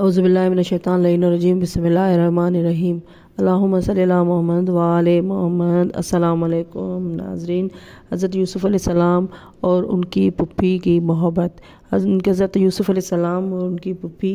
अज़बिल्लाशैतानरजीम बसमीम अल्लाम मोहम्मद वाल मोहम्मद असलकम नाजरीन हज़रत यूसुफ़ और उनकी पुप्पी की मोहब्बत उनके हज़रत यूसुफ़ और उनकी पुप्पी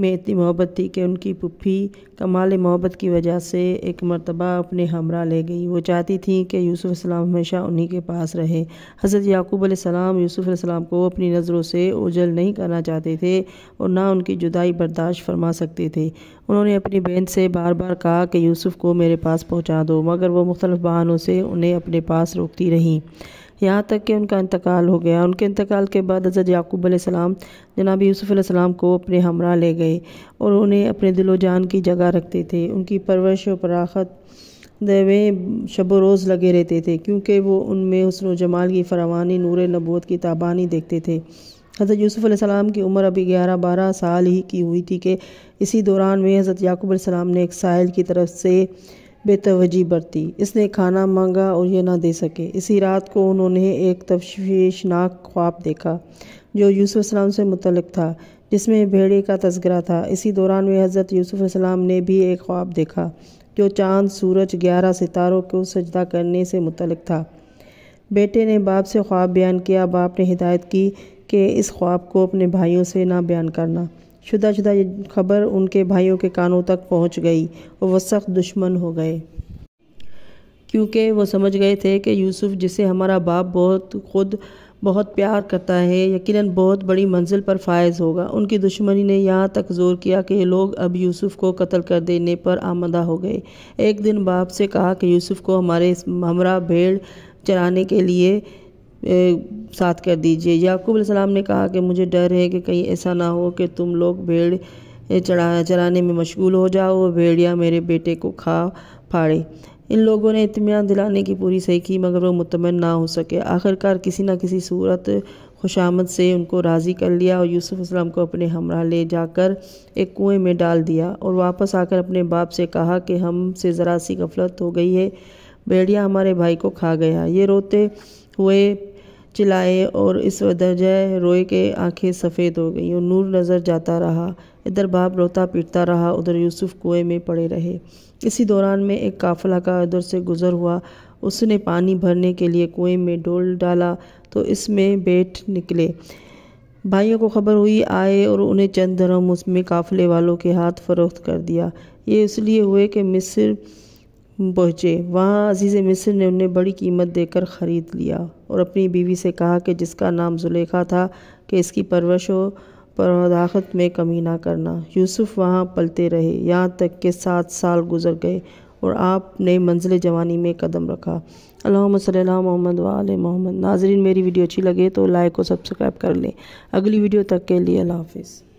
में इतनी मोहब्बत थी कि उनकी पुप्फी कमाल मोहब्बत की वजह से एक मरतबा अपने हमरा ले गई वो चाहती थी कि यूसुफ़ सलाम हमेशा उन्हीं के पास रहे हज़रत याकूब सलाम यूसुफ़ सलाम को अपनी नज़रों से ओझल नहीं करना चाहते थे और ना उनकी जुदाई बर्दाश्त फरमा सकते थे उन्होंने अपनी बहन से बार बार कहा कि यूसुफ़ को मेरे पास पहुँचा दो मगर वो मुख्तलफ बहानों से उन्हें अपने पास रोकती रहीं यहाँ तक कि उनका इंतकाल हो गया उनके इंतकाल के बाद हज़रत याकूब आसमाम जनाब यूसुफ़लम को अपने हमरा ले गए और उन्हें अपने दिलो जान की जगह रखते थे उनकी परवरिश और पराखत वे शब रोज़ लगे रहते थे क्योंकि वो उनमें हसन जमाल की फरावानी नूर नबूत की ताबानी देखते थे हज़रत यूसुफ़ सलाम की उम्र अभी ग्यारह बारह साल ही की हुई थी कि इसी दौरान में हज़रत याकूब सलाम ने एक साहिल की तरफ से बेतवजी बरती इसने खाना मांगा और यह ना दे सके इसी रात को उन्होंने एक तफ्शनाक ख्वाब देखा जो यूसुफ सलाम से मुतलक था जिसमें भेड़े का तस्करा था इसी दौरान वे हज़रत यूसुफ सलाम ने भी एक ख्वाब देखा जो चांद सूरज ग्यारह सितारों को सजदा करने से मुतलक था बेटे ने बाप से ख्वाब बयान किया बाप ने हिदायत की कि इस ख्वाब को अपने भाइयों से ना बयान करना शुदा शुदा खबर उनके भाइयों के कानों तक पहुंच गई और वह सख्त दुश्मन हो गए क्योंकि वो समझ गए थे कि यूसुफ जिसे हमारा बाप बहुत खुद बहुत प्यार करता है यकीनन बहुत बड़ी मंजिल पर फायज होगा उनकी दुश्मनी ने यहाँ तक जोर किया कि लोग अब यूसुफ को कत्ल कर देने पर आमदा हो गए एक दिन बाप से कहा कि यूसुफ को हमारे हमरा भेड़ चराने के लिए साथ कर दीजिए याकूब सलाम ने कहा कि मुझे डर है कि कहीं ऐसा ना हो कि तुम लोग भेड़ चढ़ा चराने में मशगूल हो जाओ और भेड़िया मेरे बेटे को खा फाड़े इन लोगों ने इतमान दिलाने की पूरी सही की मगर वो मुतमिन ना हो सके आखिरकार किसी ना किसी सूरत खुशामद से उनको राज़ी कर लिया और यूसुफ इस्लाम को अपने हमरा ले जाकर एक कुएं में डाल दिया और वापस आकर अपने बाप से कहा कि हमसे ज़रा सी गफलत हो गई है भेड़िया हमारे भाई को खा गया ये रोते हुए चिल्लाए और इस वजह रोए के आंखें सफ़ेद हो गई और नूर नज़र जाता रहा इधर बाप रोता पीटता रहा उधर यूसुफ कुएं में पड़े रहे इसी दौरान में एक काफिला का उधर से गुज़र हुआ उसने पानी भरने के लिए कुएं में डोल डाला तो इसमें बैठ निकले भाइयों को खबर हुई आए और उन्हें चंद धर्म उसमें काफ़िले वालों के हाथ फरोख्त कर दिया ये इसलिए हुए कि मिस्र पहुँचे वहाँ अजीज़ मिस्र ने उन्हें बड़ी कीमत देकर ख़रीद लिया और अपनी बीवी से कहा कि जिसका नाम जुलेखा था कि इसकी परवरश और परदाखत में कमी ना करना यूसुफ वहाँ पलते रहे यहाँ तक के सात साल गुजर गए और आपने मंजिल जवानी में कदम रखा अल्लाह सल्ला मोहम्मद वाल मोहम्मद नाजरीन मेरी वीडियो अच्छी लगे तो लाइक और सब्सक्राइब कर लें अगली वीडियो तक के लिए अल्लाह हाफिज़